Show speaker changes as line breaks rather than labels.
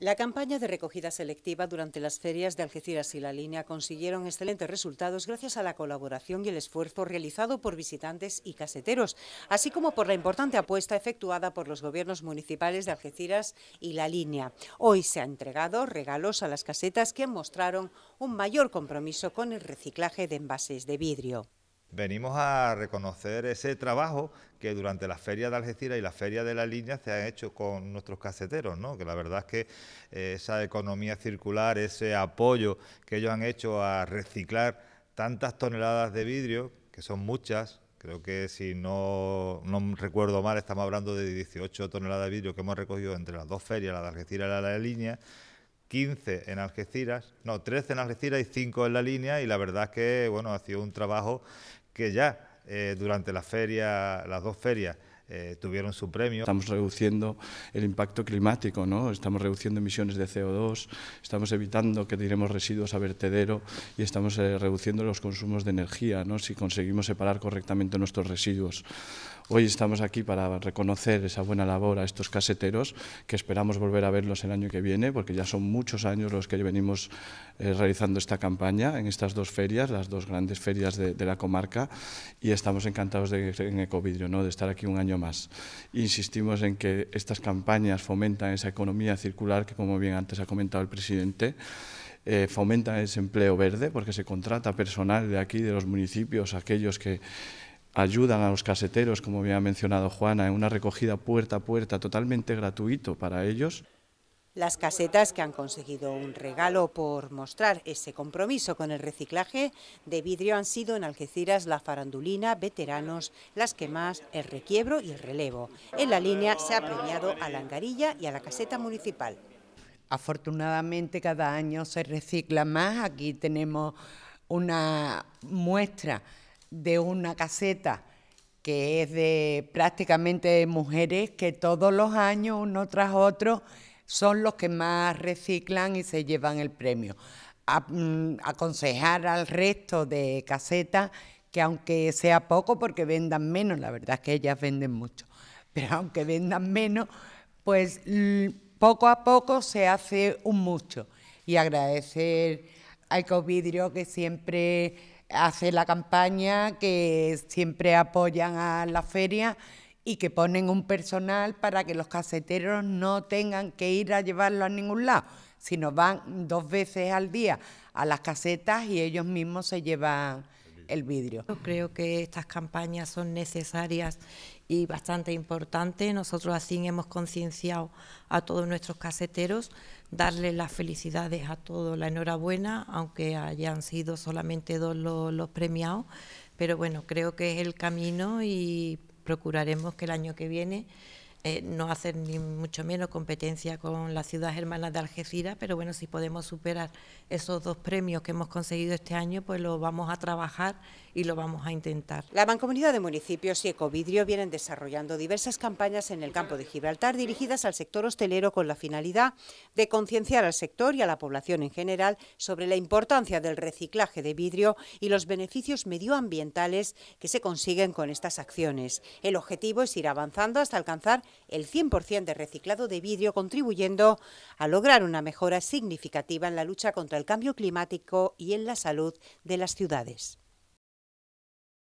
La campaña de recogida selectiva durante las ferias de Algeciras y La Línea consiguieron excelentes resultados gracias a la colaboración y el esfuerzo realizado por visitantes y caseteros, así como por la importante apuesta efectuada por los gobiernos municipales de Algeciras y La Línea. Hoy se han entregado regalos a las casetas que mostraron un mayor compromiso con el reciclaje de envases de vidrio.
Venimos a reconocer ese trabajo que durante la feria de Algeciras y la feria de la línea se han hecho con nuestros caseteros, ¿no? que la verdad es que eh, esa economía circular, ese apoyo que ellos han hecho a reciclar tantas toneladas de vidrio, que son muchas, creo que si no, no recuerdo mal, estamos hablando de 18 toneladas de vidrio que hemos recogido entre las dos ferias, la de Algeciras y la de la línea, 15 en Algeciras, no, 13 en Algeciras y 5 en la línea, y la verdad es que, bueno, ha sido un trabajo que ya eh, durante la feria, las dos ferias eh, tuvieron su premio. Estamos
reduciendo el impacto climático, ¿no? estamos reduciendo emisiones de CO2, estamos evitando que tiremos residuos a vertedero y estamos eh, reduciendo los consumos de energía, ¿no? si conseguimos separar correctamente nuestros residuos. Hoy estamos aquí para reconocer esa buena labor a estos caseteros, que esperamos volver a verlos el año que viene, porque ya son muchos años los que venimos eh, realizando esta campaña en estas dos ferias, las dos grandes ferias de, de la comarca, y estamos encantados de, en Ecovidrio, ¿no? de estar aquí un año Insistimos en que estas campañas fomentan esa economía circular que, como bien antes ha comentado el presidente, eh, fomentan ese empleo verde porque se contrata personal de aquí, de los municipios, aquellos que ayudan a los caseteros, como bien ha mencionado Juana, en una recogida puerta a puerta totalmente gratuito para ellos.
Las casetas que han conseguido un regalo por mostrar ese compromiso con el reciclaje de vidrio han sido en Algeciras La Farandulina, Veteranos, Las Quemas, El Requiebro y El Relevo. En la línea se ha premiado a la Angarilla
y a la caseta municipal. Afortunadamente cada año se recicla más. Aquí tenemos una muestra de una caseta que es de prácticamente mujeres que todos los años, uno tras otro, son los que más reciclan y se llevan el premio. Mm, aconsejar al resto de casetas que aunque sea poco porque vendan menos, la verdad es que ellas venden mucho, pero aunque vendan menos, pues mm, poco a poco se hace un mucho. Y agradecer al Ecovidrio que siempre hace la campaña, que siempre apoyan a la feria y que ponen un personal para que los caseteros no tengan que ir a llevarlo a ningún lado, sino van dos veces al día a las casetas y ellos mismos se llevan el vidrio. Yo creo que estas campañas
son necesarias y bastante importantes. Nosotros así hemos concienciado a todos nuestros caseteros, darles las felicidades a todos, la enhorabuena, aunque hayan sido solamente dos los, los premiados. Pero bueno, creo que es el camino y procuraremos que el año que viene eh, no hacer ni mucho menos competencia con las ciudades hermanas de Algeciras, pero bueno, si podemos superar esos dos premios que hemos conseguido este año, pues lo vamos a trabajar y lo vamos a intentar.
La Mancomunidad de Municipios y Ecovidrio vienen desarrollando diversas campañas en el campo de Gibraltar dirigidas al sector hostelero con la finalidad de concienciar al sector y a la población en general sobre la importancia del reciclaje de vidrio y los beneficios medioambientales que se consiguen con estas acciones. El objetivo es ir avanzando hasta alcanzar el 100% de reciclado de vidrio, contribuyendo a lograr una mejora significativa en la lucha contra el cambio climático y en la salud de las ciudades.